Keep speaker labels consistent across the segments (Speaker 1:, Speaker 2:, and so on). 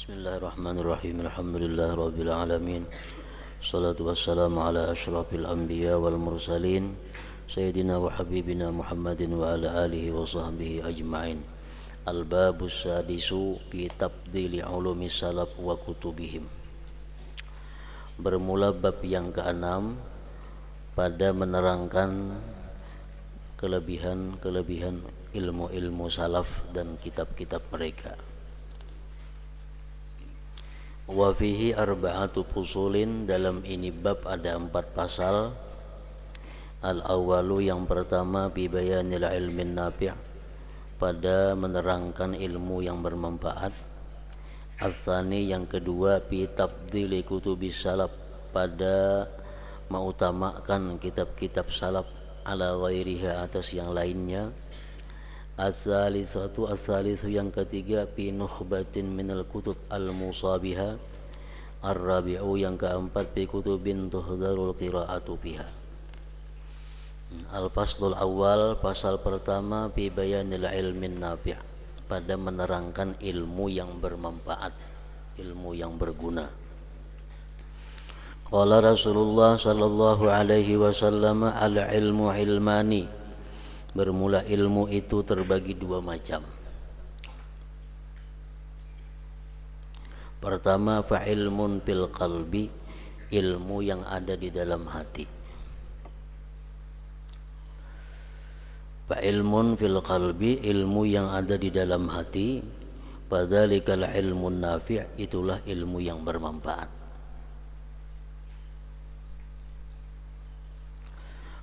Speaker 1: Bismillahirrahmanirrahim. Alhamdulillahirabbil alamin. Salatu wassalamu ala asyrafil anbiya wal mursalin sayyidina wa habibina Muhammadin wa ala alihi wa sahbihi ajmain. Al-babus sadisu bi tabdili ulumi salaf wa kutubihim. Bermula bab yang keenam pada menerangkan kelebihan-kelebihan ilmu-ilmu salaf dan kitab-kitab mereka wa fihi arba'atu fusulin dalam ini bab ada empat pasal al awalu yang pertama bi bayanil ilmin nafi' pada menerangkan ilmu yang bermanfaat asani yang kedua bi tafdili kutubi salaf pada mengutamakan kitab-kitab salaf ala ghairiha atas yang lainnya Asali satu asali satu yang ketiga fi nukhbatin minal kutub al musabiha Ar-rabi'u yang keempat fi kutubin tuhdarul qira'atu fiha Al-Faslul Awal pasal pertama fi bayanil ilmin nafi' pada menerangkan ilmu yang bermanfaat ilmu yang berguna Qala Rasulullah sallallahu alaihi wasallam al ilmu ilmani Bermula ilmu itu terbagi dua macam. Pertama fa'ilmun fil qalbi, ilmu yang ada di dalam hati. Fa'ilmun fil qalbi, ilmu yang ada di dalam hati. Padzalikal ilmun nafi' itulah ilmu yang bermanfaat.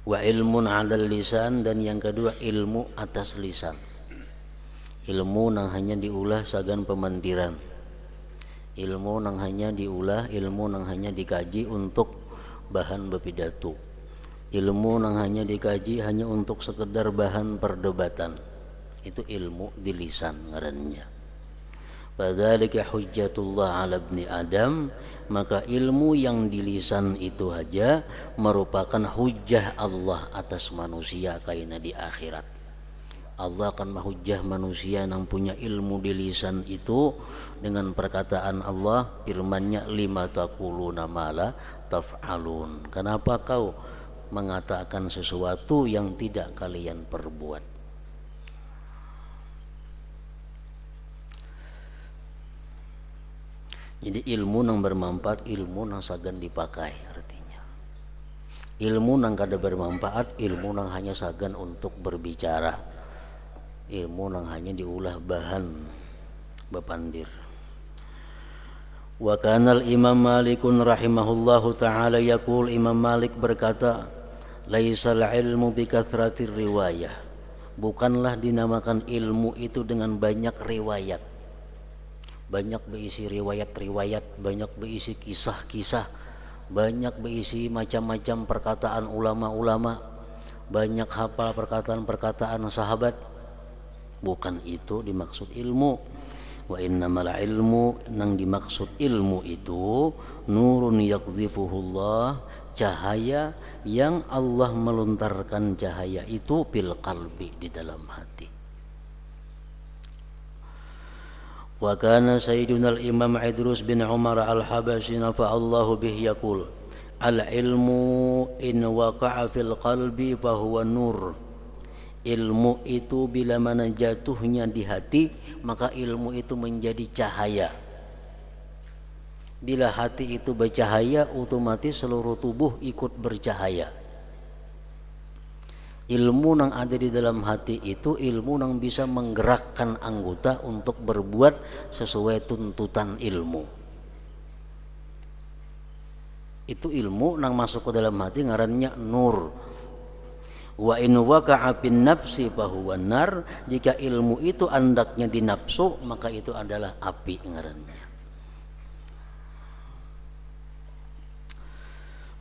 Speaker 1: wa ilmun alal lisan dan yang kedua ilmu atas lisan ilmu nang hanya diulah sagan pemandiran ilmu nang hanya diulah ilmu nang hanya dikaji untuk bahan bepidato ilmu nang hanya dikaji hanya untuk sekedar bahan perdebatan itu ilmu di lisan ngarannya Fadzalika hujjatullah ala ibni Adam maka ilmu yang di lisan itu saja merupakan hujjah Allah atas manusia kaina di akhirat. Allah akan menghujah manusia yang punya ilmu di lisan itu dengan perkataan Allah firman-Nya lima taquluna mala taf'alun. Kenapa kau mengatakan sesuatu yang tidak kalian perbuat? jadi ilmu yang bermanfaat ilmu yang sagan dipakai artinya ilmu yang kada bermanfaat ilmu yang hanya sagan untuk berbicara ilmu yang hanya diulah bahan bapandir wa imam malikun rahimahullahu ta'ala yakul imam malik berkata laisal ilmu bikathratir riwayah bukanlah dinamakan ilmu itu dengan banyak riwayat banyak berisi riwayat-riwayat banyak berisi kisah-kisah banyak berisi macam-macam perkataan ulama-ulama banyak hafal perkataan-perkataan sahabat bukan itu dimaksud ilmu wa innamal ilmu nang dimaksud ilmu itu nurun hullah cahaya yang Allah melontarkan cahaya itu bil qalbi di dalam hati وكان سيدنا الإمام عدروس بن عمر الحبشي bihi yaqul Al ilmu in waqa'a fil qalbi fa huwa nur ilmu itu bila mana jatuhnya di hati maka ilmu itu menjadi cahaya bila hati itu bercahaya otomatis seluruh tubuh ikut bercahaya ilmu yang ada di dalam hati itu ilmu yang bisa menggerakkan anggota untuk berbuat sesuai tuntutan ilmu itu ilmu yang masuk ke dalam hati ngarannya nur wa in waqa'a nafsi bahwa nar jika ilmu itu andaknya di nafsu maka itu adalah api ngarannya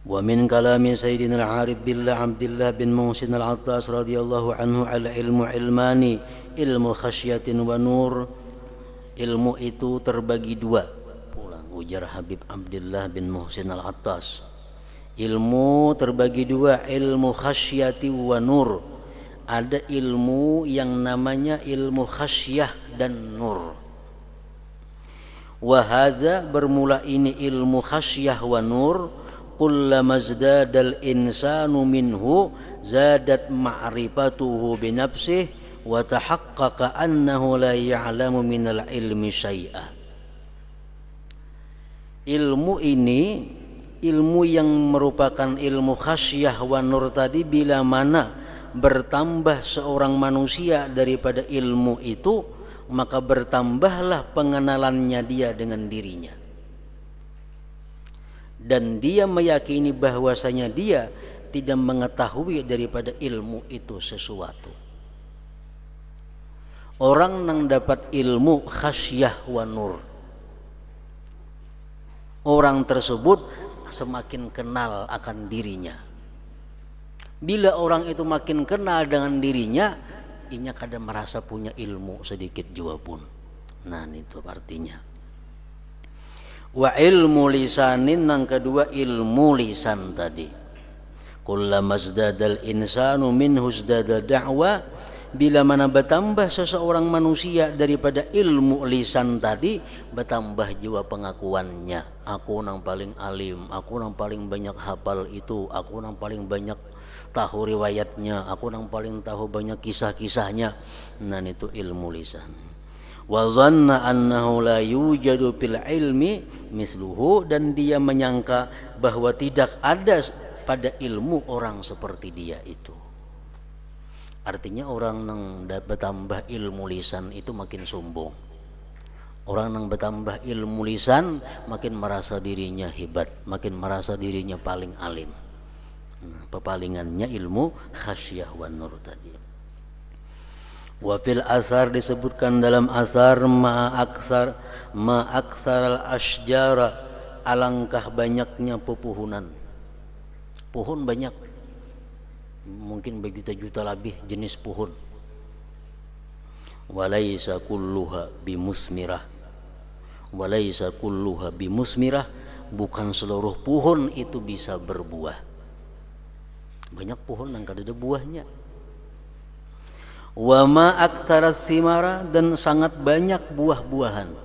Speaker 1: ومن كلام سيدنا العارف بالله عبد الله بن موسى العطاس رضي الله عنه على علم علماني علم خشية ونور علم itu terbagi dua pulang ujar Habib Abdullah bin Muhsin al-Attas ilmu terbagi dua ilmu khasyati wa nur ada ilmu yang namanya ilmu khasyah dan nur wahaza bermula ini ilmu khasyah wa nur kullama zadadal insanu minhu zadat ma'rifatuhu bi nafsihi wa tahaqqaqa annahu la ya'lamu minal ilmi syai'a ilmu ini ilmu yang merupakan ilmu khasyah wa nur tadi bila mana bertambah seorang manusia daripada ilmu itu maka bertambahlah pengenalannya dia dengan dirinya dan dia meyakini bahwasanya dia tidak mengetahui daripada ilmu itu sesuatu. Orang yang dapat ilmu khasyah wa nur. Orang tersebut semakin kenal akan dirinya. Bila orang itu makin kenal dengan dirinya, ia kadang merasa punya ilmu sedikit juga pun. Nah, itu artinya wa ilmu lisanin yang kedua ilmu lisan tadi kullamazdadal insanu minhu zdadal da'wa bila mana bertambah seseorang manusia daripada ilmu lisan tadi bertambah jiwa pengakuannya aku yang paling alim aku yang paling banyak hafal itu aku yang paling banyak tahu riwayatnya aku yang paling tahu banyak kisah-kisahnya dan nah, itu ilmu lisan wa zanna annahu la yujadu fil ilmi misluhu dan dia menyangka bahwa tidak ada pada ilmu orang seperti dia itu artinya orang yang bertambah ilmu lisan itu makin sombong orang yang bertambah ilmu lisan makin merasa dirinya hebat makin merasa dirinya paling alim nah, pepalingannya ilmu khasyah wa nur tadi Wafil asar disebutkan dalam asar ma'aksar ma'aksar al-ashjara alangkah banyaknya pepohonan. Pohon banyak. Mungkin berjuta-juta lebih jenis pohon. Walaysa kulluha bimusmirah. Walaysa kulluha bimusmirah bukan seluruh pohon itu bisa berbuah. Banyak pohon yang kada ada buahnya wama aktarat simara dan sangat banyak buah-buahan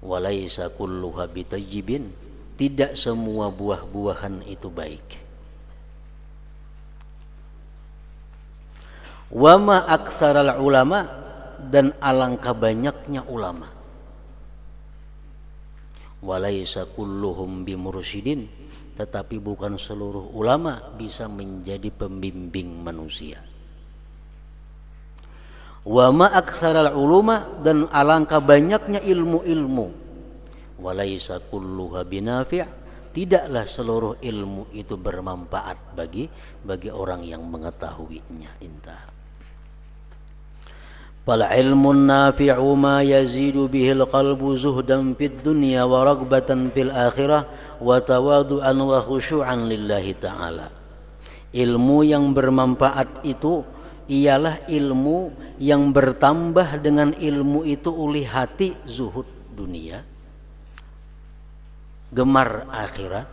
Speaker 1: Walaysa kulluha jibin, tidak semua buah-buahan itu baik wama aksara ulama dan alangkah banyaknya ulama Walaysa kulluhum bimursidin tetapi bukan seluruh ulama bisa menjadi pembimbing manusia wa ma aksaral uluma dan alangkah banyaknya ilmu-ilmu walaisa kulluha binafi' tidaklah seluruh ilmu itu bermanfaat bagi bagi orang yang mengetahuinya intah Fal ilmu nafi'u ma yazidu bihil qalbu zuhdan fid dunya wa ragbatan fil akhirah wa tawadu'an wa khusyu'an lillahi ta'ala. Ilmu yang bermanfaat itu ialah ilmu yang bertambah dengan ilmu itu oleh hati zuhud dunia gemar akhirat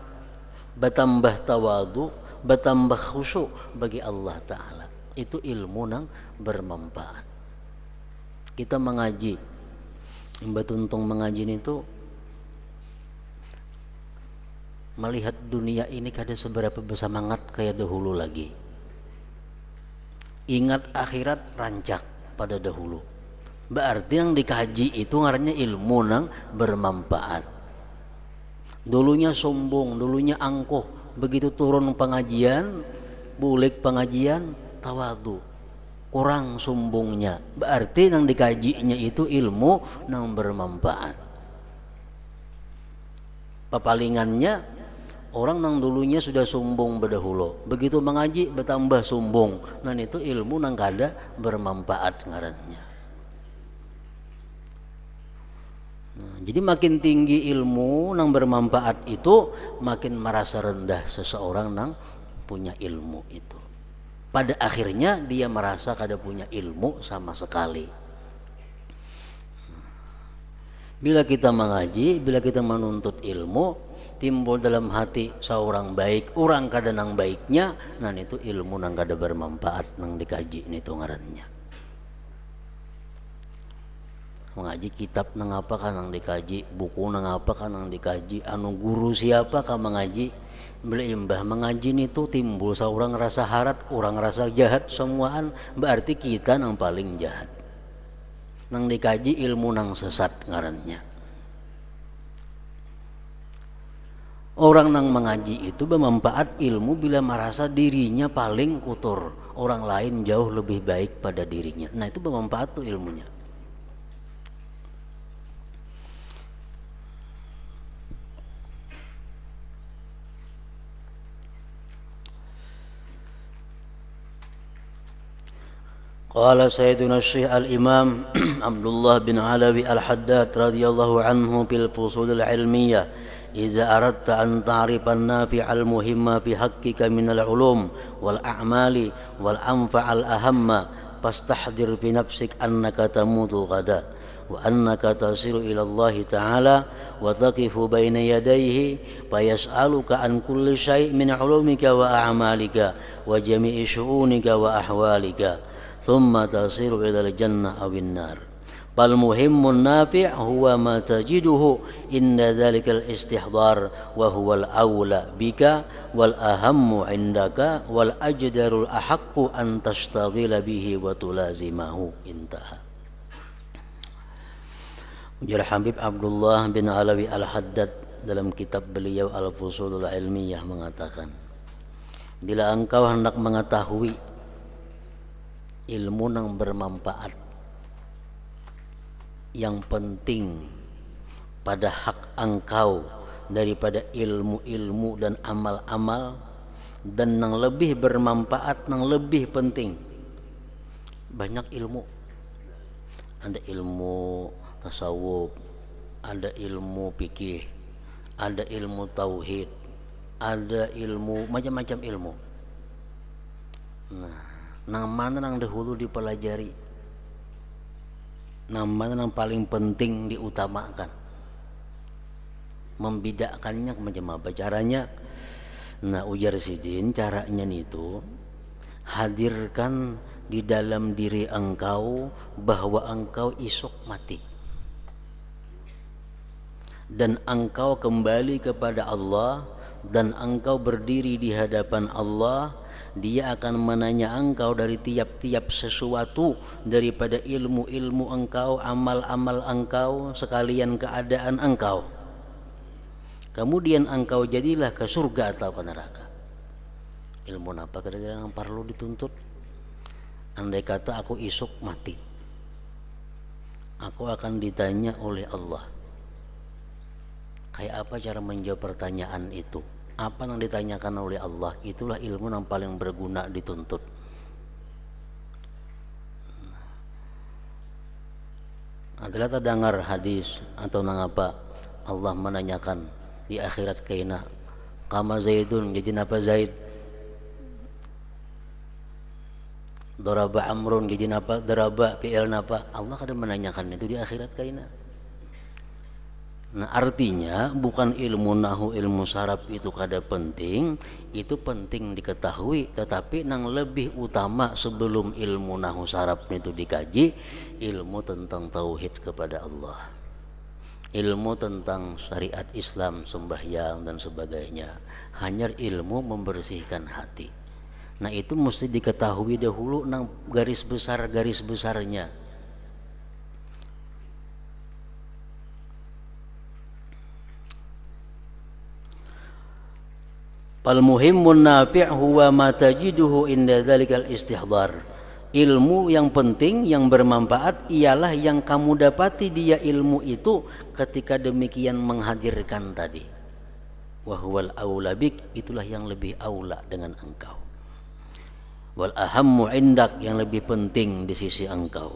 Speaker 1: bertambah tawadu bertambah khusyuk bagi Allah Ta'ala itu ilmu yang bermanfaat kita mengaji Mbak Tuntung mengaji itu melihat dunia ini kada seberapa bersemangat kayak dahulu lagi ingat akhirat rancak pada dahulu. Berarti yang dikaji itu ngarannya ilmu yang bermanfaat. Dulunya sombong, dulunya angkuh. Begitu turun pengajian, bulik pengajian, tawadu. Kurang sombongnya. Berarti yang dikajinya itu ilmu yang bermanfaat. pepalingannya Orang nang dulunya sudah sombong berdahulu. Begitu mengaji bertambah sombong. Dan itu ilmu nang kada bermanfaat ngarannya. Nah, jadi makin tinggi ilmu nang bermanfaat itu makin merasa rendah seseorang nang punya ilmu itu. Pada akhirnya dia merasa kada punya ilmu sama sekali. Nah, bila kita mengaji, bila kita menuntut ilmu, timbul dalam hati seorang baik orang kada nang baiknya ngan itu ilmu nang kada bermanfaat nang dikaji ini tuh ngarannya mengaji kitab nang apa kan nang dikaji buku nang apa kan nang dikaji anu guru siapa kan mengaji beli imbah mengaji itu timbul seorang rasa harat orang rasa jahat semuaan berarti kita nang paling jahat nang dikaji ilmu nang sesat ngarannya Orang nang mengaji itu bermanfaat ilmu bila merasa dirinya paling kotor, orang lain jauh lebih baik pada dirinya. Nah, itu bermanfaat tuh ilmunya. Qala Sayyiduna Syekh Al-Imam Abdullah bin Alawi Al-Haddad radhiyallahu anhu bil fusul al-ilmiyah إذا أردت أن تعرف النافع المهم في حقك من العلوم والأعمال والأنفع الأهم فاستحضر في نفسك أنك تموت غدا وأنك تصل إلى الله تعالى وتقف بين يديه فيسألك عن كل شيء من علومك وأعمالك وجميع شؤونك وأحوالك ثم تصير إلى الجنة أو النار bal muhimmun nafi' huwa ma tajiduhu inna dhalikal istihdar wa huwal awla bika wal ahammu indaka wal ajdarul ahaqqu an tastaghila bihi wa tulazimahu intaha Ujar Habib Abdullah bin Alawi Al-Haddad dalam kitab beliau Al-Fusulul Ilmiyah mengatakan Bila engkau hendak mengetahui ilmu yang bermanfaat yang penting pada hak engkau daripada ilmu-ilmu dan amal-amal dan yang lebih bermanfaat yang lebih penting banyak ilmu ada ilmu tasawuf ada ilmu fikih ada ilmu tauhid ada ilmu macam-macam ilmu nah nang mana nang dahulu dipelajari namanya yang paling penting diutamakan membidakkannya macam apa caranya nah ujar sidin caranya itu hadirkan di dalam diri engkau bahwa engkau isok mati dan engkau kembali kepada Allah dan engkau berdiri di hadapan Allah dia akan menanya engkau dari tiap-tiap sesuatu daripada ilmu-ilmu engkau amal-amal engkau sekalian keadaan engkau kemudian engkau jadilah ke surga atau ke neraka ilmu apa kira-kira yang perlu dituntut andai kata aku isuk mati aku akan ditanya oleh Allah kayak apa cara menjawab pertanyaan itu apa yang ditanyakan oleh Allah itulah ilmu yang paling berguna dituntut nah, adalah terdengar hadis atau mengapa Allah menanyakan di akhirat kainah kama zaidun jadi napa zaid daraba amrun jadi napa daraba pl napa Allah kadang menanyakan itu di akhirat kainah. Nah, artinya bukan ilmu nahu ilmu saraf itu kada penting, itu penting diketahui, tetapi nang lebih utama sebelum ilmu nahu saraf itu dikaji, ilmu tentang tauhid kepada Allah. Ilmu tentang syariat Islam, sembahyang dan sebagainya. Hanya ilmu membersihkan hati. Nah, itu mesti diketahui dahulu nang garis besar garis besarnya Fal muhimmun nafi' huwa ma tajiduhu inda dzalikal istihdar. Ilmu yang penting yang bermanfaat ialah yang kamu dapati dia ilmu itu ketika demikian menghadirkan tadi. Wahwal aulabik itulah yang lebih aula dengan engkau. Wal ahammu indak yang lebih penting di sisi engkau.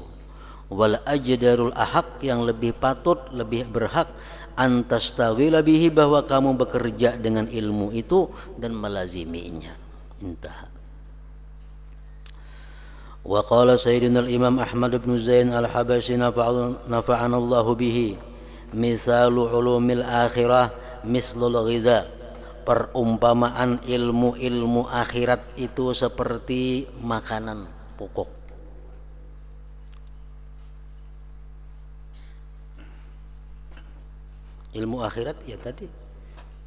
Speaker 1: Wal ajdarul ahak yang lebih patut, lebih berhak antastaghila bihi bahwa kamu bekerja dengan ilmu itu dan melaziminya Intah. wa qala sayyidina al-imam Ahmad bin Zain al-Habashi nafa'an Allah bihi misalu ulumil akhirah mislul ghidha perumpamaan ilmu-ilmu akhirat itu seperti makanan pokok ilmu akhirat ya tadi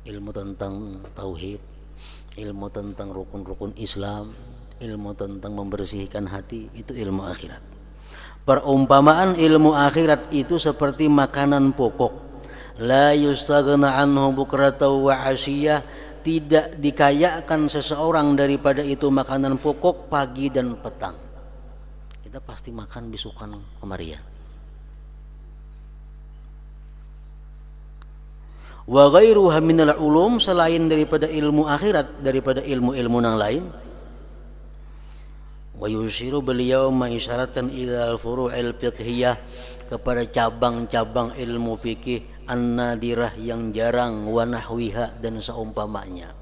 Speaker 1: ilmu tentang tauhid ilmu tentang rukun-rukun Islam ilmu tentang membersihkan hati itu ilmu akhirat perumpamaan ilmu akhirat itu seperti makanan pokok la yustagna anhu bukratau wa asiyah tidak dikayakan seseorang daripada itu makanan pokok pagi dan petang kita pasti makan besukan kemarin wa ghairuha minal ulum selain daripada ilmu akhirat daripada ilmu-ilmu yang lain wa yusyiru beliau mengisyaratkan ilal furu'il fiqhiyah kepada cabang-cabang ilmu fikih an-nadirah yang jarang wa nahwiha dan seumpamanya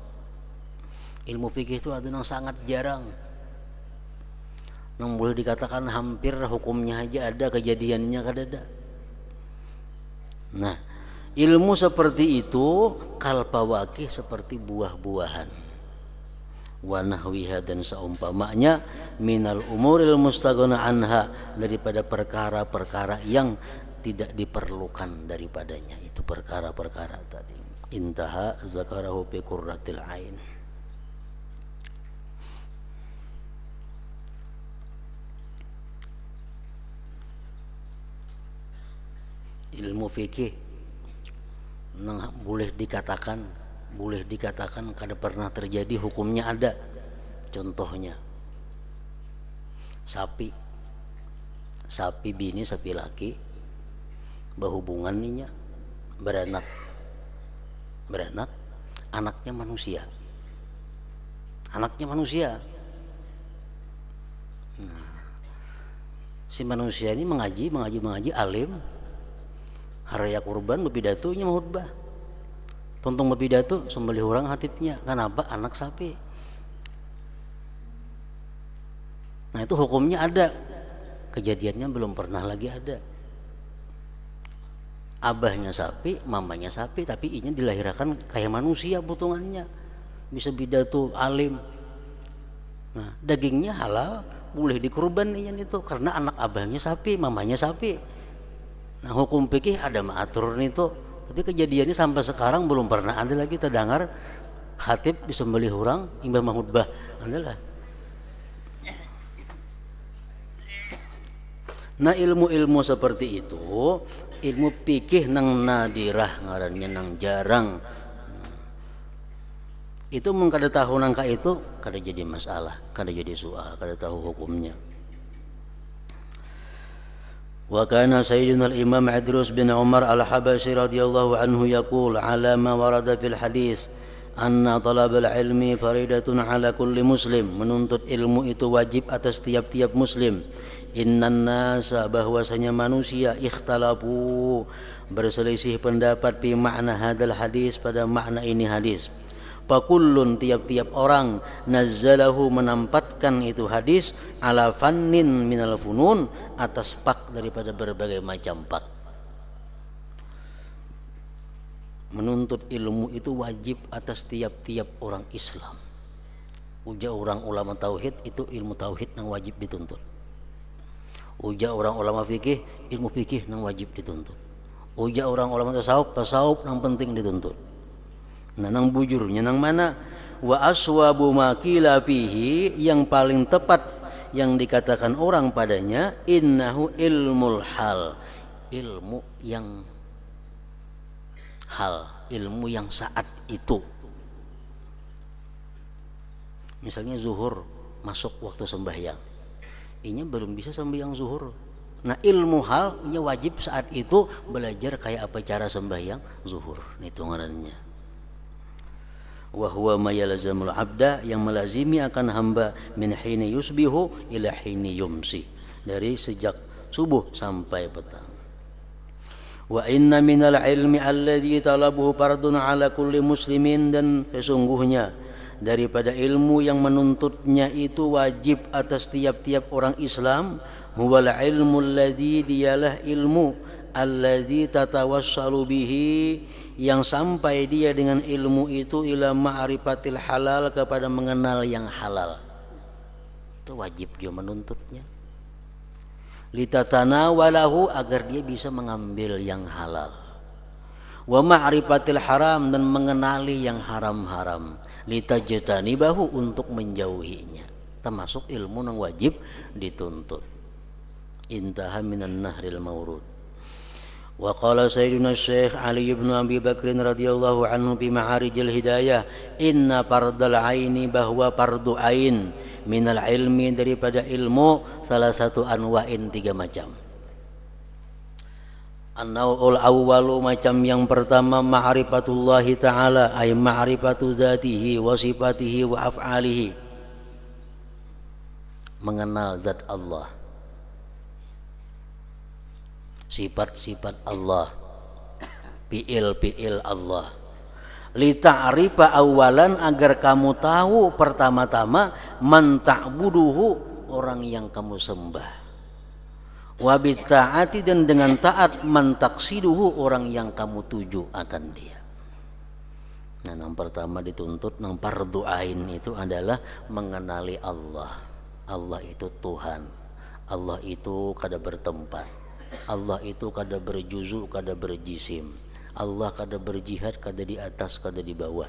Speaker 1: ilmu fikih itu adalah yang sangat jarang yang boleh dikatakan hampir hukumnya aja ada kejadiannya kadada nah Ilmu seperti itu kalpawaki seperti buah-buahan. Wanahwiha dan seumpamanya minal umuril mustaghna anha daripada perkara-perkara yang tidak diperlukan daripadanya itu perkara-perkara tadi intaha zakarahu bi qurratil ain ilmu fikih Nah, boleh dikatakan boleh dikatakan kada pernah terjadi hukumnya ada contohnya sapi sapi bini sapi laki berhubungan ninya beranak beranak anaknya manusia anaknya manusia nah, si manusia ini mengaji mengaji mengaji alim hari kurban bepidatunya khutbah. tonton bepidato sembelih orang hatipnya. kenapa anak sapi nah itu hukumnya ada kejadiannya belum pernah lagi ada abahnya sapi mamanya sapi tapi inya dilahirkan kayak manusia potongannya bisa bidatu alim nah dagingnya halal boleh dikurban itu karena anak abahnya sapi mamanya sapi Nah hukum fikih ada mengatur nih tuh, tapi kejadiannya sampai sekarang belum pernah ada lagi terdengar khatib bisa membeli hurang imam mahutbah adalah. Nah ilmu-ilmu seperti itu ilmu pikih nang nadirah ngarannya nang jarang itu mengkada tahu nangka itu kada jadi masalah kada jadi soal kada tahu hukumnya وكان سيدنا الإمام عدروس بن عمر الحبشي رضي الله عنه يقول على ما ورد في الحديث أن طلب العلم فريدة على كل مسلم menuntut ilmu itu wajib atas tiap-tiap muslim innan nasa bahwasanya manusia ikhtalafu berselisih pendapat pi makna hadal hadis pada makna ini hadis Fakullun tiap-tiap orang nazzalahu menampatkan itu hadis ala fannin minal funun atas pak daripada berbagai macam pak. Menuntut ilmu itu wajib atas tiap-tiap orang Islam. Uja orang ulama tauhid itu ilmu tauhid yang wajib dituntut. Uja orang ulama fikih ilmu fikih yang wajib dituntut. Uja orang ulama tasawuf tasawuf yang penting dituntut nanang bujur nyenang mana wa aswabu makila fihi yang paling tepat yang dikatakan orang padanya innahu ilmul hal ilmu yang hal ilmu yang saat itu misalnya zuhur masuk waktu sembahyang ini belum bisa sembahyang zuhur nah ilmu halnya wajib saat itu belajar kayak apa cara sembahyang zuhur hitungannya wa huwa ma yalzamul abda yang melazimi akan hamba min hini yusbihu ila hini yumsi dari sejak subuh sampai petang wa inna minal ilmi alladhi talabuhu fardun ala kulli muslimin dan sesungguhnya daripada ilmu yang menuntutnya itu wajib atas tiap-tiap orang Islam huwal ilmu alladhi dialah ilmu allazi tatawassalu bihi yang sampai dia dengan ilmu itu ila ma'rifatil halal kepada mengenal yang halal. Itu wajib dia menuntutnya. tanawalahu agar dia bisa mengambil yang halal. Wa ma'rifatil haram dan mengenali yang haram-haram. bahu untuk menjauhinya. Termasuk ilmu yang wajib dituntut. Intaha minan nahril maurud وقال سيدنا الشيخ علي بن أبي بكر رضي الله عنه بمعارج الهداية إن فرد العين bahwa pardu ain minal ilmi daripada ilmu salah satu anwa'in tiga macam An-naw'ul awwalu macam yang pertama ma'rifatullahi ta'ala ay ma'rifatu zatihi wa sifatihi wa af'alihi mengenal zat Allah sifat-sifat Allah piil-piil Allah lita'rifa awalan agar kamu tahu pertama-tama man ta'buduhu orang yang kamu sembah wabitaati dan dengan taat man taksiduhu orang yang kamu tuju akan dia Nah, yang pertama dituntut yang parduain itu adalah mengenali Allah. Allah itu Tuhan. Allah itu kada bertempat Allah itu kada berjuzu kada berjisim Allah kada berjihad kada di atas kada di bawah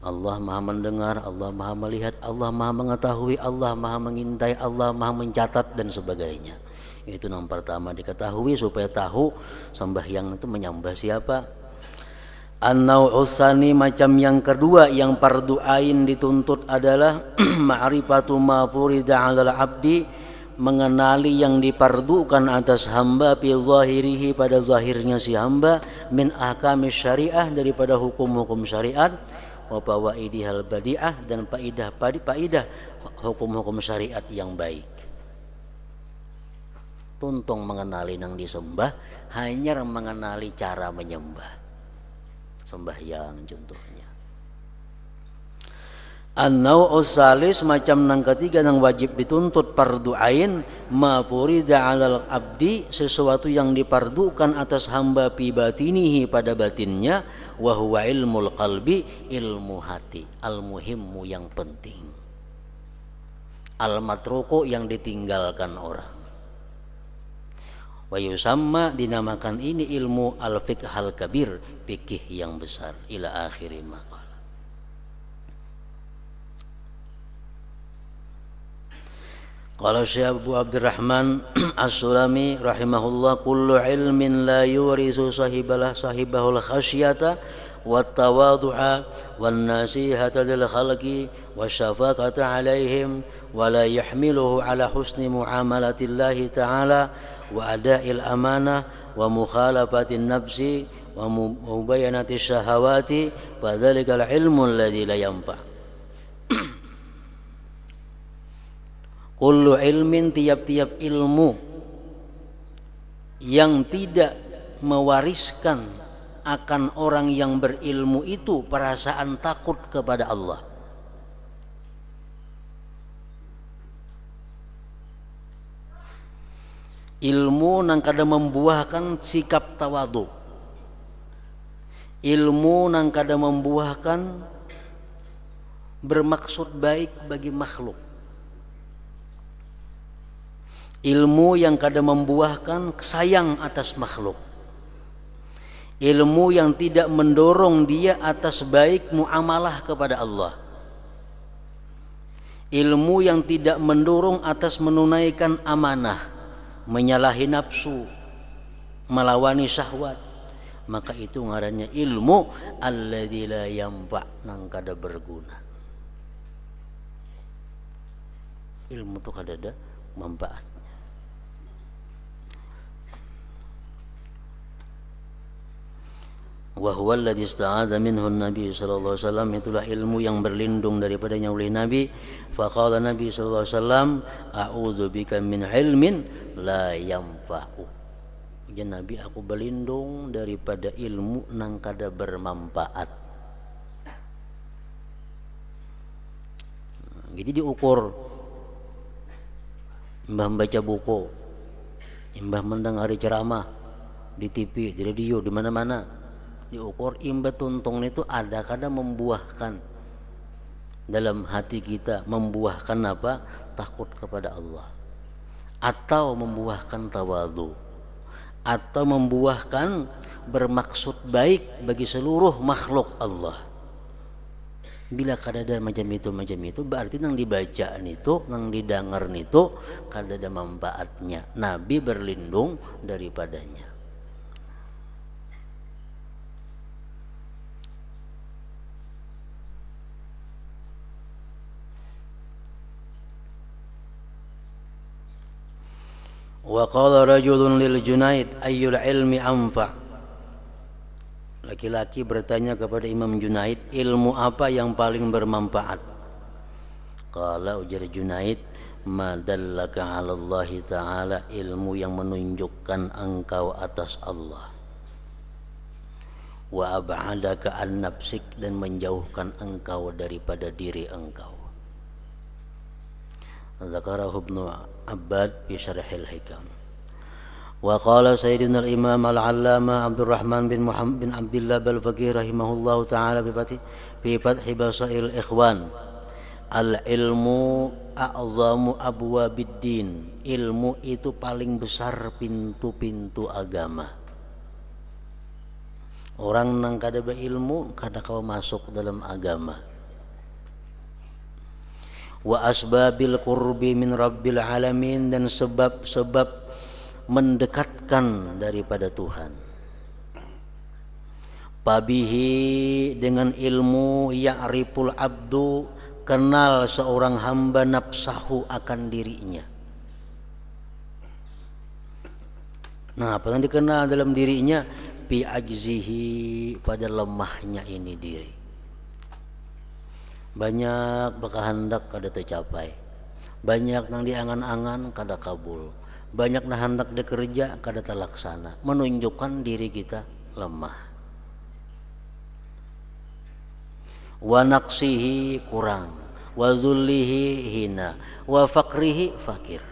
Speaker 1: Allah maha mendengar, Allah maha melihat, Allah maha mengetahui, Allah maha mengintai, Allah maha mencatat dan sebagainya. Itu yang pertama diketahui supaya tahu sembahyang itu menyembah siapa, An-nau'usani macam yang kedua yang fardu dituntut adalah ma'rifatu ma furida 'alal 'abdi mengenali yang dipardukan atas hamba fi zahirihi pada zahirnya si hamba min ahkami syariah daripada hukum-hukum syariat wa fawaidihal badiah dan faidah faidah hukum-hukum syariat yang baik tuntung mengenali yang disembah hanya mengenali cara menyembah sembahyang contohnya an usalis salis macam nang ketiga nang wajib dituntut parduain ma furida 'alal abdi sesuatu yang dipardukan atas hamba pi batinihi pada batinnya wa huwa ilmul qalbi ilmu hati al muhimmu yang penting al matruku yang ditinggalkan orang wa yusamma dinamakan ini ilmu al fiqh al kabir fikih yang besar ila akhir maqala Qala Syekh Abu Abdurrahman As-Sulami rahimahullah kullu ilmin la yurisu sahibalah sahibahul khasyata والتواضع والنصيحة للخلق والشفقة عليهم ولا يحمله على حسن معاملة الله تعالى wa ada'il amana wa mukhalafatin nafsi wa mubayanati syahawati wa dzalikal ilmu alladhi layampa yanfa kullu ilmin tiap-tiap ilmu yang tidak mewariskan akan orang yang berilmu itu perasaan takut kepada Allah ilmu nang kada membuahkan sikap tawadu ilmu nang kada membuahkan bermaksud baik bagi makhluk ilmu yang kada membuahkan sayang atas makhluk ilmu yang tidak mendorong dia atas baik muamalah kepada Allah ilmu yang tidak mendorong atas menunaikan amanah menyalahi nafsu melawani syahwat maka itu ngarannya ilmu alladzi la yanfa nang kada berguna ilmu tu kada ada manfaatnya wa alladhi ista'adha minhu nabi sallallahu alaihi wasallam itulah ilmu yang berlindung daripadanya oleh nabi faqala nabi sallallahu alaihi wasallam a'udzu bika min ilmin la yamfa'u ya Nabi aku berlindung daripada ilmu nang kada bermanfaat nah, jadi diukur Mbah membaca buku Mbah mendengar ceramah di TV, di radio, di mana-mana diukur imba tuntung itu ada kadang membuahkan dalam hati kita membuahkan apa takut kepada Allah atau membuahkan tawadu atau membuahkan bermaksud baik bagi seluruh makhluk Allah bila kada ada macam itu macam itu berarti nang dibaca itu nang didengar itu ada manfaatnya nabi berlindung daripadanya Wa qala rajulun lil Junaid ayyul ilmi anfa. Laki-laki bertanya kepada Imam Junaid, ilmu apa yang paling bermanfaat? Qala ujar Junaid, madallaka ala Allah Ta'ala ilmu yang menunjukkan engkau atas Allah wa ab'adaka an nafsik dan menjauhkan engkau daripada diri engkau ذكره ابن عباد في شرح الحكم وقال سيدنا الإمام العلامة عبد الرحمن بن محمد بن عبد الله بالفقيه رحمه الله تعالى في فتح بصائر الإخوان العلم أعظم أبواب الدين. ilmu itu paling besar pintu-pintu agama orang nang kada berilmu kada kau masuk dalam agama wa asbabil qurbi min rabbil alamin dan sebab-sebab mendekatkan daripada Tuhan pabihi dengan ilmu ya'riful abdu kenal seorang hamba nafsahu akan dirinya nah apa yang dikenal dalam dirinya bi ajzihi pada lemahnya ini diri banyak hendak kada tercapai banyak nang diangan-angan kada kabul banyak nah hendak dikerja kada terlaksana menunjukkan diri kita lemah wa kurang wa hina wa fakir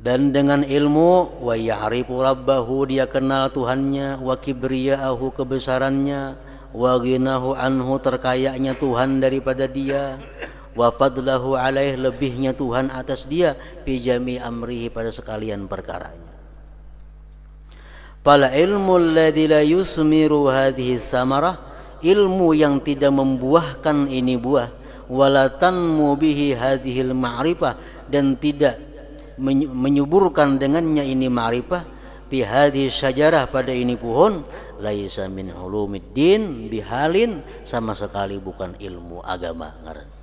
Speaker 1: dan dengan ilmu wa ya'rifu rabbahu dia kenal Tuhannya wa kibriyahu kebesarannya wa ghinahu anhu terkayanya Tuhan daripada dia wa fadlahu alaih lebihnya Tuhan atas dia fi jami amrihi pada sekalian perkaranya Pala ilmu alladhi la yusmiru hadhihi samarah ilmu yang tidak membuahkan ini buah walatan mubihi bihi hadhil ma'rifah dan tidak menyuburkan dengannya ini ma'rifah bi hadhihi syajarah pada ini pohon laisa min hulumiddin bihalin sama sekali bukan ilmu agama ngarannya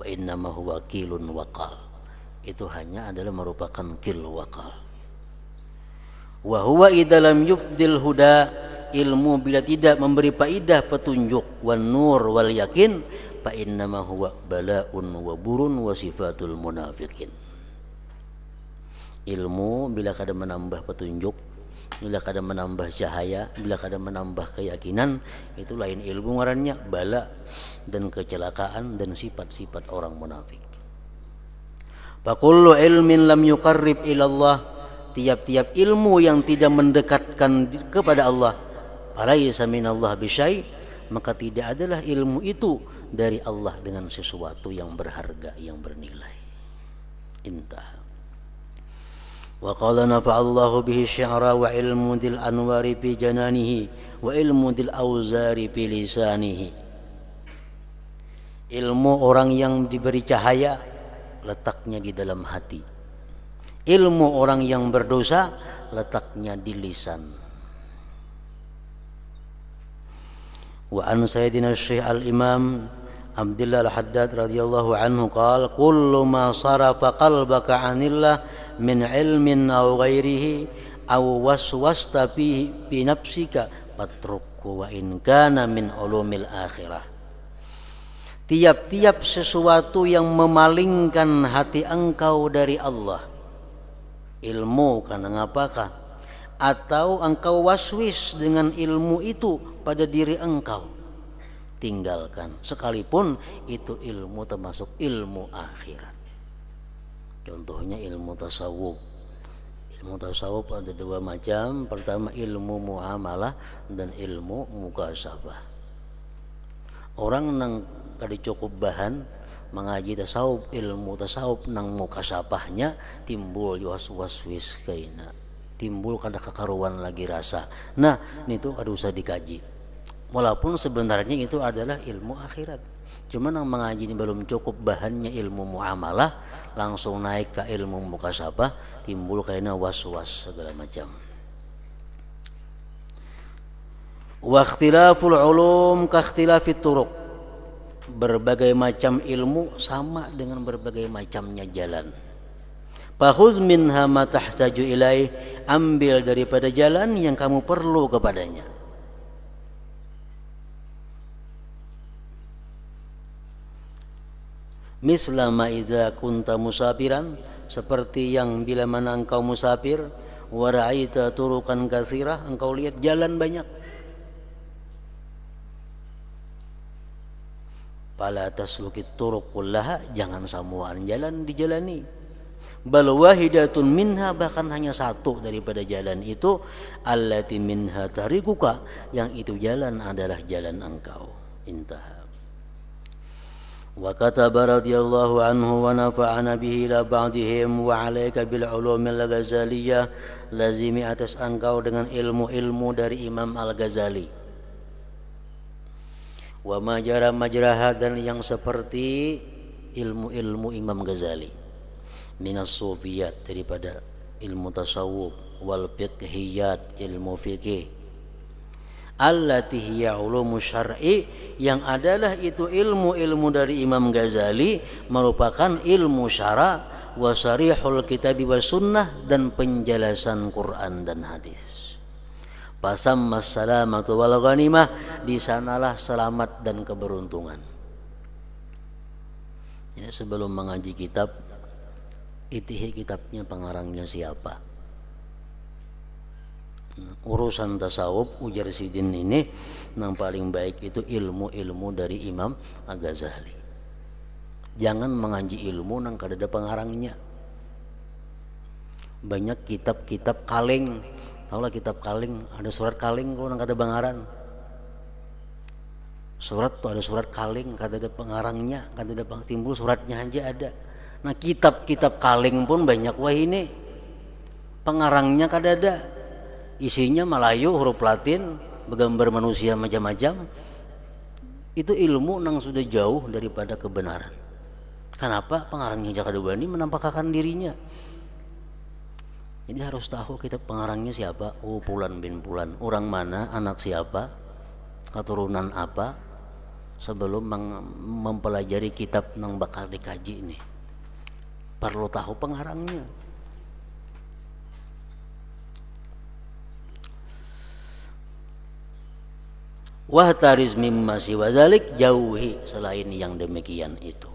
Speaker 1: wa innama huwa kilun wakal itu hanya adalah merupakan kil wakal wa huwa idalam yubdil huda ilmu bila tidak memberi faidah petunjuk wan nur wal yakin fa innama huwa balaun wa burun wa sifatul munafiqin ilmu, bila kada menambah petunjuk, bila kada menambah cahaya, bila kada menambah keyakinan, itu lain ilmu ngarannya bala dan kecelakaan dan sifat-sifat orang munafik. Fakullu ilmin lam yukarrib ilallah Tiap-tiap ilmu yang tidak mendekatkan kepada Allah Falaysa minallah bisyai Maka tidak adalah ilmu itu dari Allah dengan sesuatu yang berharga, yang bernilai Intah وقال نفع الله به الشعر وعلم ذي الأنوار في جنانه وعلم ذي الأوزار في لسانه ilmu orang yang diberi cahaya letaknya di dalam hati ilmu orang yang berdosa letaknya di lisan wa an sayyidina syekh al imam Abdullah al-Haddad radhiyallahu anhu qala kullu ma sarafa qalbaka anillah min ilmin au ghairihi au waswasta fi bi nafsika wa in min ulumil akhirah tiap-tiap sesuatu yang memalingkan hati engkau dari Allah ilmu karena ngapakah? atau engkau waswis dengan ilmu itu pada diri engkau tinggalkan sekalipun itu ilmu termasuk ilmu akhirat Contohnya ilmu tasawuf. Ilmu tasawuf ada dua macam. Pertama ilmu muamalah dan ilmu mukasabah. Orang nang kali cukup bahan mengaji tasawuf ilmu tasawuf nang mukasabahnya timbul was was wis timbul kada kekaruan lagi rasa nah itu kada usah dikaji walaupun sebenarnya itu adalah ilmu akhirat cuman yang mengaji ini belum cukup bahannya ilmu muamalah langsung naik ke ilmu mukasabah timbul kayaknya was-was segala macam Waktilaful ulum kakhtilafi turuk Berbagai macam ilmu sama dengan berbagai macamnya jalan Fahuz minha ma tahtaju Ambil daripada jalan yang kamu perlu kepadanya mislama idza kunta musafiran seperti yang bila mana engkau musafir wa ra'aita turukan katsirah engkau lihat jalan banyak Pala taslukit turuq kullaha jangan samuan jalan dijalani. Bal wahidatun minha bahkan hanya satu daripada jalan itu allati minha tarikuka yang itu jalan adalah jalan engkau. Intaha. وكتب رضي الله عنه ونفعنا به إلى بعضهم وعليك بالعلوم الغزالية lazimi atas engkau dengan ilmu-ilmu dari Imam Al-Ghazali wa majara majraha dan yang seperti ilmu-ilmu Imam Ghazali minas sufiyat daripada ilmu tasawuf wal fiqhiyat ilmu fikih allati hiya ulumu syar'i yang adalah itu ilmu-ilmu dari Imam Ghazali merupakan ilmu syara wa sarihul kitab wa sunnah dan penjelasan Quran dan hadis. Pasam masalamatu wal ghanimah di sanalah selamat dan keberuntungan. Ini sebelum mengaji kitab itihi kitabnya pengarangnya siapa? urusan tasawuf ujar Sidin ini yang paling baik itu ilmu-ilmu dari Imam Al-Ghazali jangan mengaji ilmu nang kadada pengarangnya banyak kitab-kitab kaleng tahulah kitab kaleng ada surat kaleng kok nang kada bangaran surat tuh ada surat kaleng kada ada pengarangnya kada ada timbul suratnya aja ada nah kitab-kitab kaleng pun banyak wah ini pengarangnya kada ada isinya Melayu huruf Latin bergambar manusia macam-macam itu ilmu yang sudah jauh daripada kebenaran kenapa pengarangnya Jakadubani menampakkan dirinya jadi harus tahu kita pengarangnya siapa oh Pulan bin Pulan orang mana anak siapa keturunan apa sebelum mempelajari kitab yang bakal dikaji ini perlu tahu pengarangnya Wahtariz mimma siwa dzalik jauhi selain yang demikian itu.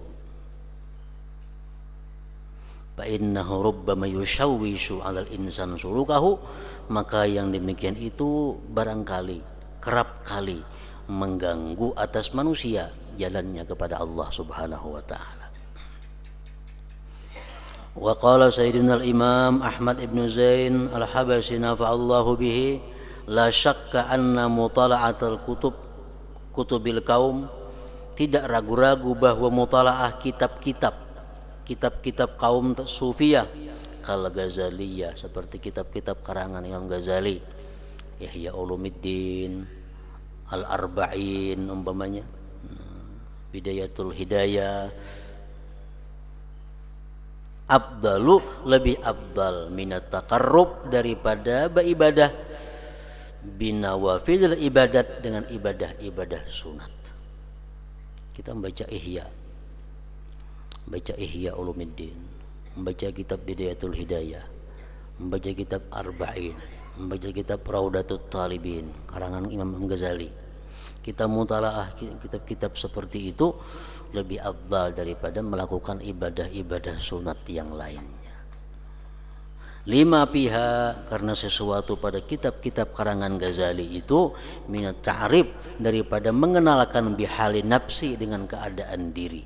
Speaker 1: Fa innahu rubbama yushawwishu 'alal insan surukahu maka yang demikian itu barangkali kerap kali mengganggu atas manusia jalannya kepada Allah Subhanahu wa taala. Wa qala Sayyidina al-Imam Ahmad ibn Zain al-Habasyi nafa'allahu bihi la syakka anna mutala'atul kutub kutubil kaum tidak ragu-ragu bahwa mutala'ah kitab-kitab kitab-kitab kaum sufiyah kal Ghazaliyah seperti kitab-kitab karangan Imam Ghazali Yahya Ulumuddin Al Arba'in umpamanya hmm, Bidayatul Hidayah abdalu lebih abdal minat takarrub daripada beribadah binawafidil ibadat dengan ibadah-ibadah sunat. Kita membaca Ihya. Membaca Ihya Ulumuddin, membaca kitab Bidayatul Hidayah, membaca kitab Arba'in, membaca kitab Raudatul Talibin karangan Imam Ghazali. Kita mutalaah kitab-kitab seperti itu lebih abdal daripada melakukan ibadah-ibadah sunat yang lain lima pihak karena sesuatu pada kitab-kitab karangan Ghazali itu minat ta'rif daripada mengenalkan bihali nafsi dengan keadaan diri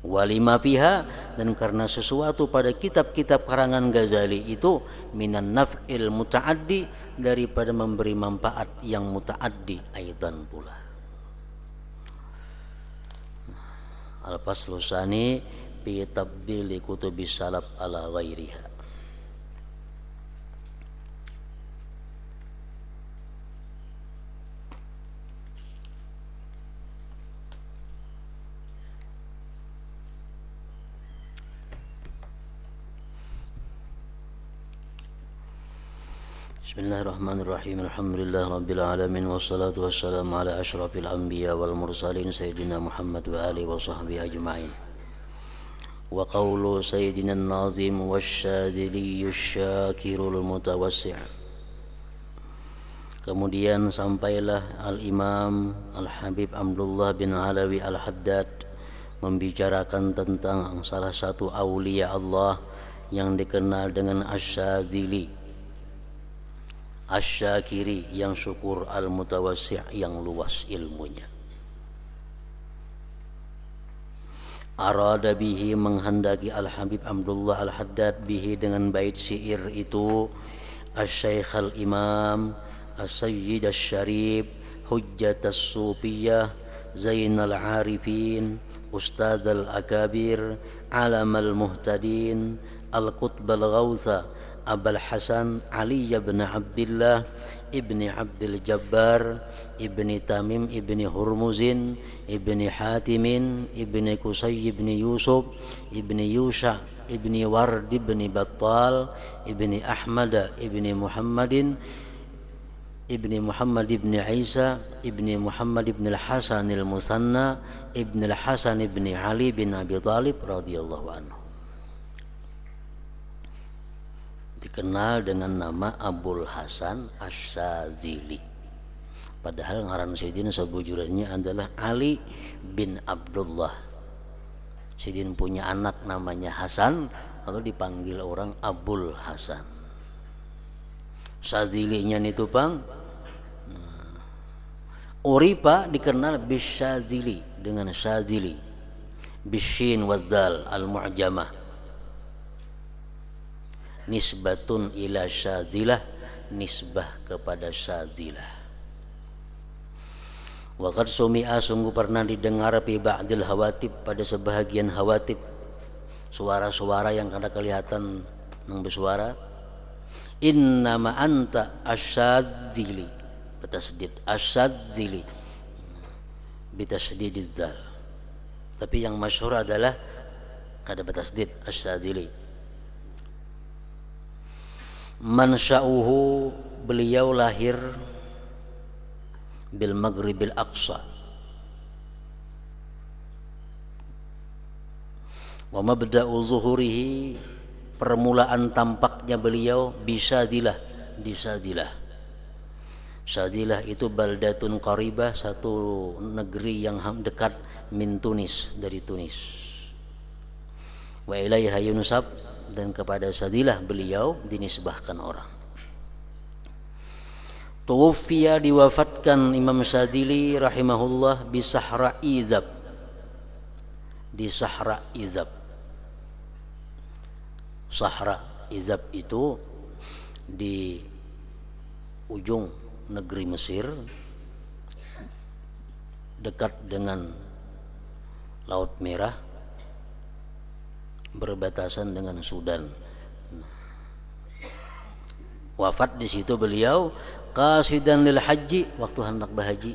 Speaker 1: walima pihak dan karena sesuatu pada kitab-kitab karangan Ghazali itu minan naf'il muta'addi daripada memberi manfaat yang muta'addi aidan pula Al-Faslusani bi tabdili kutubi salaf ala ghairiha Bismillahirrahmanirrahim. Alhamdulillah rabbil alamin wassalatu wassalamu ala asyrafil anbiya wal mursalin sayyidina Muhammad wa ali wa sahbi ajma'in. Wa qawlu sayyidina an-nazim wasyadzili syakirul mutawassi'. Kemudian sampailah al-Imam Al-Habib Abdullah bin Alawi Al-Haddad membicarakan tentang salah satu aulia Allah yang dikenal dengan asyadzili. As asyakiri yang syukur al mutawasih yang luas ilmunya arada bihi menghendaki al habib Abdullah al Haddad bihi dengan bait syair itu asy-syaikh al imam as-sayyid asy-syarif hujjat al sufiyah zainal arifin Ustaz al akabir alam al muhtadin al qutb al Abul Hasan Ali bin Abdullah ibni Abdul Jabbar ibni Tamim ibni Hurmuzin ibni Hatimin ibni Kusay ibni Yusuf ibni Yusha ibni Ward ibni Battal ibni Ahmad ibni Muhammadin ibni Muhammad ibni Isa ibni Muhammad ibni Hasan al Musanna ibni Hasan ibni Ali bin Abi Talib radhiyallahu anhu dikenal dengan nama Abul Hasan Asyazili padahal ngaran Sayyidin sebujurannya adalah Ali bin Abdullah Sayyidin punya anak namanya Hasan lalu dipanggil orang Abul Hasan Syazilinya itu tuh bang hmm. Uripa dikenal Bishazili dengan syazili Bishin Wazdal al-mu'jamah nisbatun ila syadilah nisbah kepada syadilah Waqad sumi'a sungguh pernah didengar fi ba'dil hawatib pada sebahagian hawatib suara-suara yang kada kelihatan nang bersuara innama anta asyadzili bitasdid asyadzili bitasdidiz dal tapi yang masyhur adalah kada betasdid asyadzili Mansya'uhu beliau lahir bil bil Aqsa. Wa mabda'u zuhurihi permulaan tampaknya beliau bisa dilah di Sadilah. Sadilah itu baldatun qaribah satu negeri yang dekat min Tunis dari Tunis. Wa ilaiha yunsab dan kepada sadilah beliau dinisbahkan orang. Tuwfiya diwafatkan Imam Sadili rahimahullah di Sahra Izab. Di Sahra Izab. Sahra Izab itu di ujung negeri Mesir dekat dengan Laut Merah berbatasan dengan Sudan. Wafat di situ beliau qasidan lil haji waktu hendak berhaji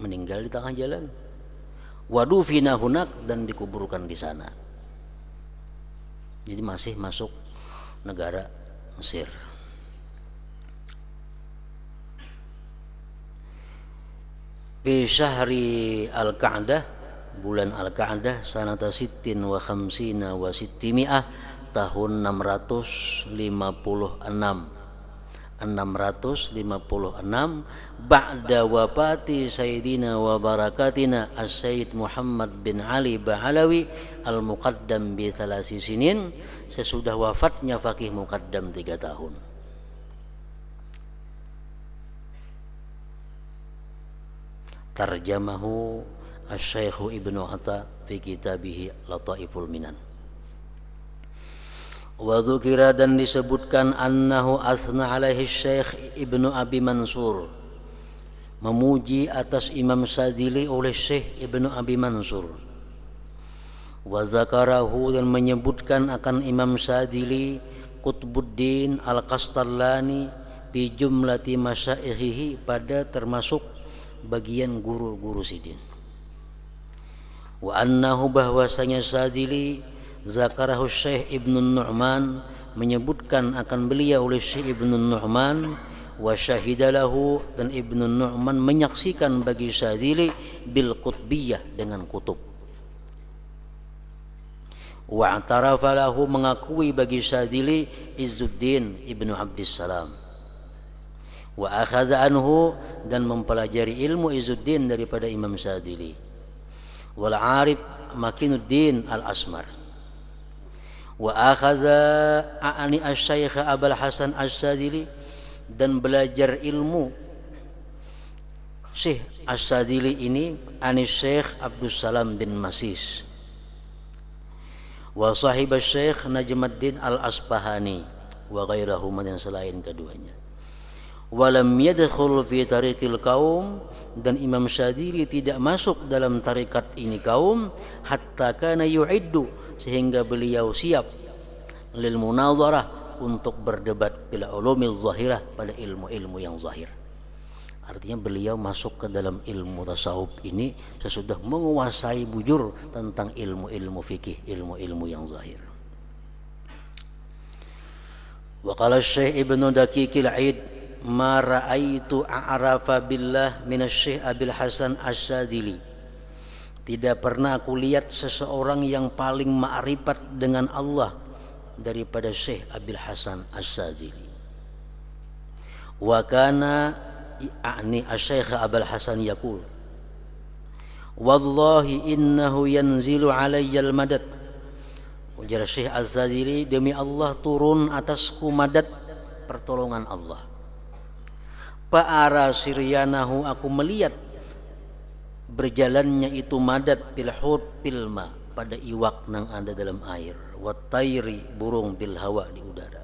Speaker 1: meninggal di tengah jalan. Wadufina hunak dan dikuburkan di sana. Jadi masih masuk negara Mesir. Bi syahri al-Ka'dah bulan al qadah sanata sittin wa khamsina wa sittimi'ah tahun 656 656 ba'da wafati Sayyidina wa barakatina As-Sayyid Muhammad bin Ali Ba'alawi Al-Muqaddam bi thalasi sinin sesudah wafatnya Fakih Muqaddam 3 tahun Tarjamahu Asy-Syaikh Ibnu Hatta fi kitabih Lataiful Minan. Wa dzukira dan disebutkan annahu asna alaihi Syekh Ibnu Abi Mansur memuji atas Imam Sadili oleh Syekh Ibnu Abi Mansur. Wa zakarahu dan menyebutkan akan Imam Sadili Qutbuddin Al-Qastallani bi jumlati masyaihihi pada termasuk bagian guru-guru sidin wa annahu bahwasanya Sazili zakarahu Syekh Ibnu Nu'man menyebutkan akan beliau oleh Syekh Ibnu Nu'man wa syahidalahu dan Ibnu Nu'man menyaksikan bagi Syazili bil qutbiyah dengan kutub wa atarafa lahu mengakui bagi Syazili Izzuddin Ibnu Abdissalam wa akhadha anhu dan mempelajari ilmu Izzuddin daripada Imam Syazili wal arif Makinuddin al-Asmar wa akhadha a'ni asy Abul Hasan asy dan belajar ilmu Syekh asy ini anis Syekh Abdus Salam bin Masis wa sahib Syekh Najmuddin Al-Asbahani wa ghairahu yang selain keduanya walam yadkhul fi tariqil kaum dan Imam Syadili tidak masuk dalam tarikat ini kaum hatta kana yu'iddu sehingga beliau siap lil munadharah untuk berdebat bila ulumil zahirah pada ilmu-ilmu yang zahir artinya beliau masuk ke dalam ilmu tasawuf ini sesudah menguasai bujur tentang ilmu-ilmu fikih ilmu-ilmu yang zahir وقال الشيخ ابن دقيق العيد ma ra'aitu a'rafa billah minasy Abil Hasan asy tidak pernah aku lihat seseorang yang paling ma'rifat dengan Allah daripada Syekh Abil Hasan Asy-Syadzili wa kana a'ni syekh Abul Hasan yaqul wallahi innahu yanzilu alayya al-madad ujar Syekh Az-Zadili demi Allah turun atasku madad pertolongan Allah Fa'ara siryanahu aku melihat berjalannya itu madat pilhur pilma pada iwak nang ada dalam air watairi burung pilhawa di udara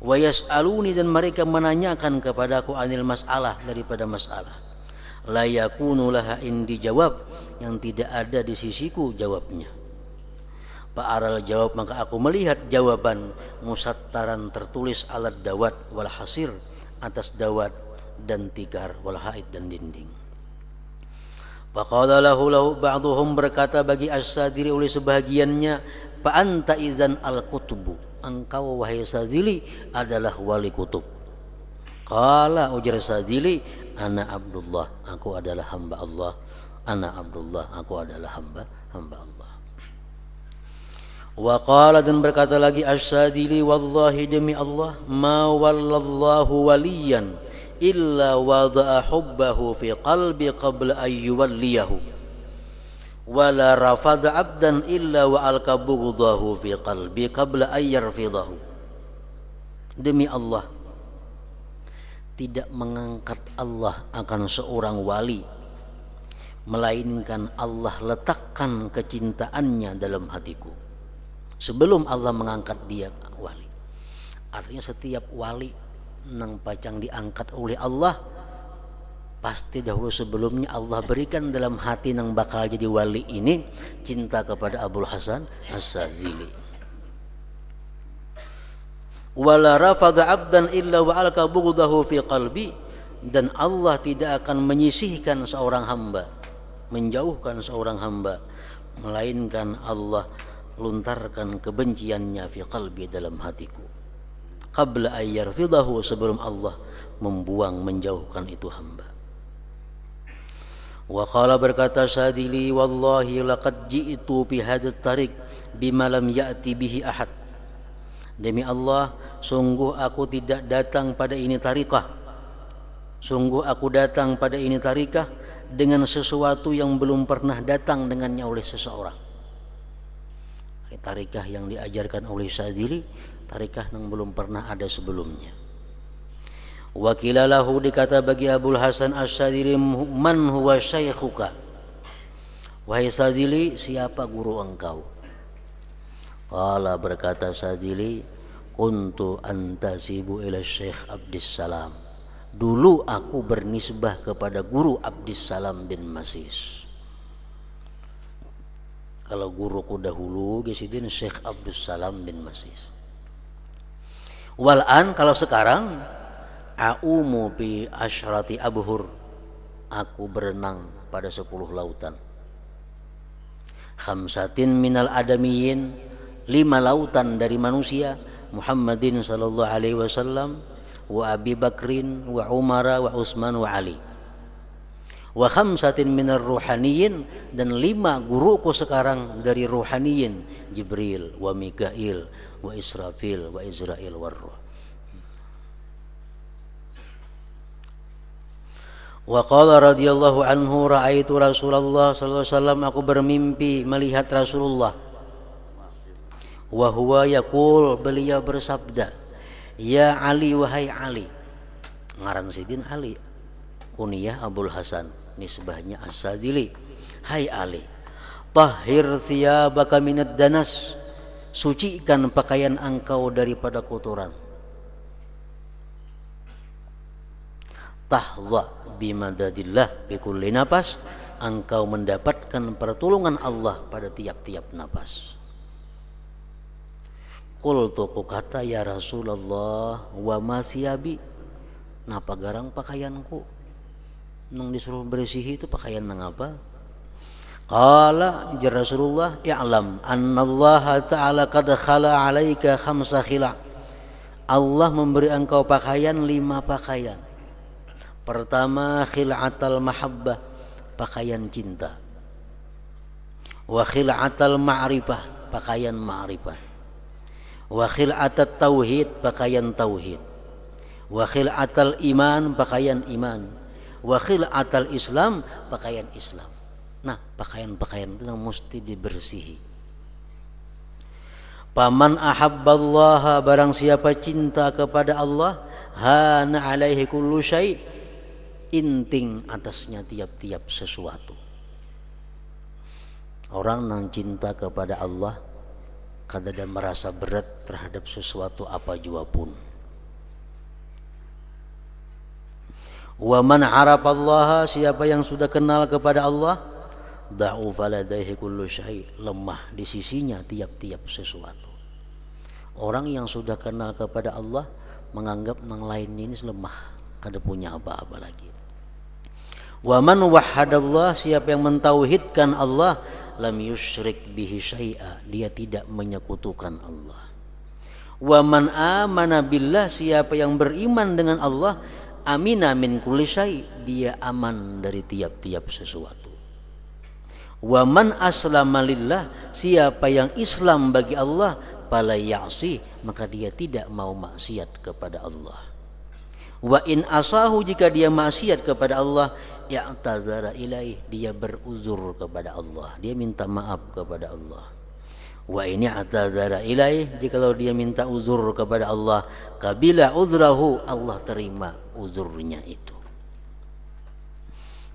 Speaker 1: Wayas aluni dan mereka menanyakan kepadaku anil masalah daripada masalah Layakunulah in dijawab yang tidak ada di sisiku jawabnya Pak Aral jawab maka aku melihat jawaban musattaran tertulis alat dawat wal hasir atas dawat dan tikar wal haid dan dinding. Faqala lahu lahu berkata bagi As-Sadiri oleh sebagiannya, "Fa anta izan al-kutubu." Engkau wahai Sadili adalah wali kutub. Qala ujar Sadili, "Ana Abdullah, aku adalah hamba Allah. Ana Abdullah, aku adalah hamba hamba Allah." Wa qala dan berkata lagi Asyadili wallahi demi Allah ma wallallahu waliyan illa wada'a hubbahu fi qalbi qabla ayyuwalliyahu yuwalliyahu wala rafada abdan illa wa alqa fi qalbi qabla ayyarfidahu demi Allah tidak mengangkat Allah akan seorang wali melainkan Allah letakkan kecintaannya dalam hatiku sebelum Allah mengangkat dia wali. Artinya setiap wali nang pacang diangkat oleh Allah pasti dahulu sebelumnya Allah berikan dalam hati nang bakal jadi wali ini cinta kepada Abdul Hasan As-Sazili. Wala rafadha abdan illa wa alka bughdahu fi qalbi dan Allah tidak akan menyisihkan seorang hamba, menjauhkan seorang hamba melainkan Allah luntarkan kebenciannya fi qalbi dalam hatiku qabla ayyarfidahu sebelum Allah membuang menjauhkan itu hamba wa qala berkata sadili wallahi laqad ji'tu bi hadzat tarik bima lam ya'ti bihi ahad demi Allah sungguh aku tidak datang pada ini tarikah sungguh aku datang pada ini tarikah dengan sesuatu yang belum pernah datang dengannya oleh seseorang tarikah yang diajarkan oleh Syazili tarikah yang belum pernah ada sebelumnya wakilalahu dikata bagi Abul Hasan Asyadili man huwa syaykhuka wahai Syazili siapa guru engkau Allah berkata Syazili kuntu antasibu ila Syekh Abdissalam. dulu aku bernisbah kepada guru Abdissalam Salam bin Masis kalau guruku dahulu Gesidin Syekh Abdus Salam bin Masis walan kalau sekarang aumu bi asyrati abhur aku berenang pada sepuluh lautan khamsatin minal adamiyin lima lautan dari manusia Muhammadin sallallahu alaihi wasallam wa Abi Bakrin wa Umar wa Utsman wa Ali wa khamsatin minar ruhaniyin dan lima guruku sekarang dari ruhaniyin Jibril wa Mikail wa Israfil wa Izrail war ruh Wa qala radhiyallahu anhu raaitu Rasulullah sallallahu alaihi wasallam aku bermimpi melihat Rasulullah wa huwa yaqul beliau bersabda Ya Ali wahai Ali ngaran Sidin Ali kuniyah Abdul Hasan nisbahnya As-Sazili Hai Ali Tahir thiyabaka minad danas Sucikan pakaian engkau daripada kotoran Tahza bimadadillah bikulli nafas Engkau mendapatkan pertolongan Allah pada tiap-tiap nafas Kultu ku kata ya Rasulullah wa masyabi Napa garang pakaianku nang disuruh bersihi itu pakaian nang apa Qala ya Rasulullah ya'lam annallaha ta'ala qad khala 'alaika khamsa khila. Allah memberi engkau pakaian lima pakaian. Pertama khil'atal mahabbah, pakaian cinta. Wa khil'atal ma'rifah, pakaian ma'rifah. Wa khil'atat tauhid, pakaian tauhid. Wa khil'atal iman, pakaian iman wakil atal Islam pakaian Islam nah pakaian-pakaian itu mesti dibersihi paman ahabballaha barang siapa cinta kepada Allah hana alaihi kullu syai inting atasnya tiap-tiap sesuatu orang yang cinta kepada Allah kadang merasa berat terhadap sesuatu apa jua pun Wa man arafallaha siapa yang sudah kenal kepada Allah da'u faladaihi kullu syai lemah di sisinya tiap-tiap sesuatu. Orang yang sudah kenal kepada Allah menganggap yang lain ini lemah, kada punya apa-apa lagi. Wa man wahhadallah siapa yang mentauhidkan Allah lam yusyrik bihi syai'a dia tidak menyekutukan Allah. Wa man amana siapa yang beriman dengan Allah amina min kulisai dia aman dari tiap-tiap sesuatu Wa man aslama lillah siapa yang islam bagi Allah fala ya'si maka dia tidak mau maksiat kepada Allah wa in asahu jika dia maksiat kepada Allah ya'tazara ilaih dia beruzur kepada Allah dia minta maaf kepada Allah wa ini atazara ilaih jikalau dia minta uzur kepada Allah kabila uzrahu Allah terima uzurnya itu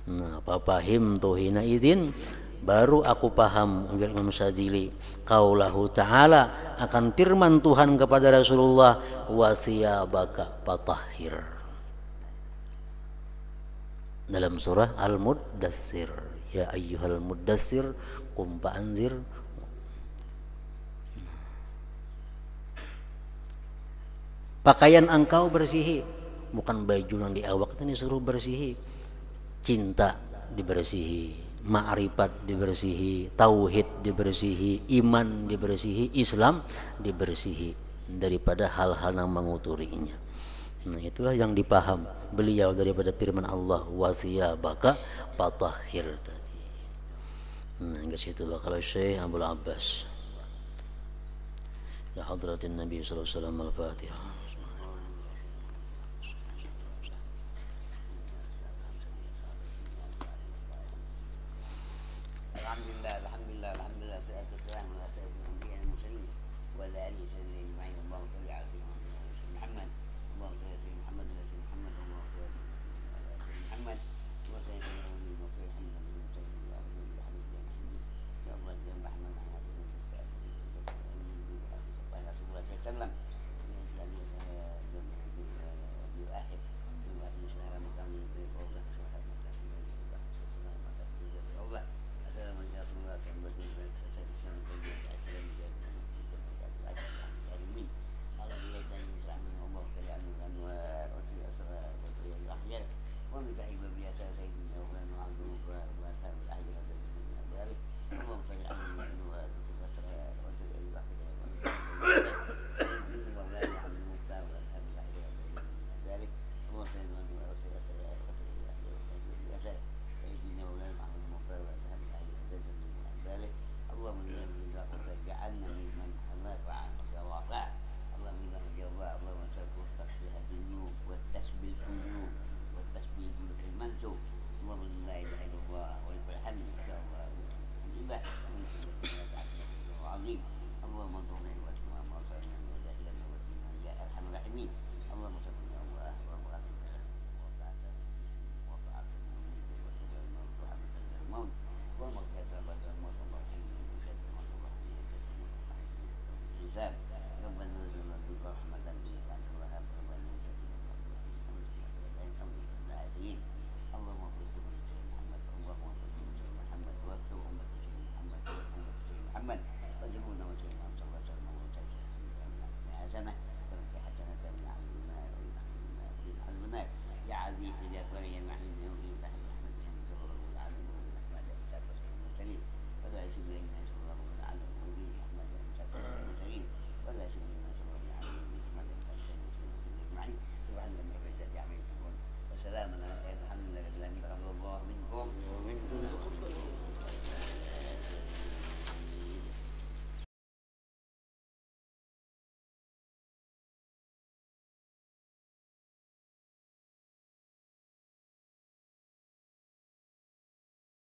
Speaker 1: nah him tuhina idin baru aku paham ambil Imam Syazili kaulahu ta'ala akan firman Tuhan kepada Rasulullah wasiyabaka patahir dalam surah Al-Muddassir ya ayyuhal muddassir qum anzir pakaian engkau bersihi bukan baju yang diawak ini suruh bersihi cinta dibersihi ma'rifat dibersihi tauhid dibersihi iman dibersihi Islam dibersihi daripada hal-hal yang menguturinya nah itulah yang dipaham beliau daripada firman Allah wasiyabaka patahhir tadi nah ke situ kalau Syekh Abdul Abbas ya Hadratin Nabi Sallallahu Alaihi Wasallam Al-Fatihah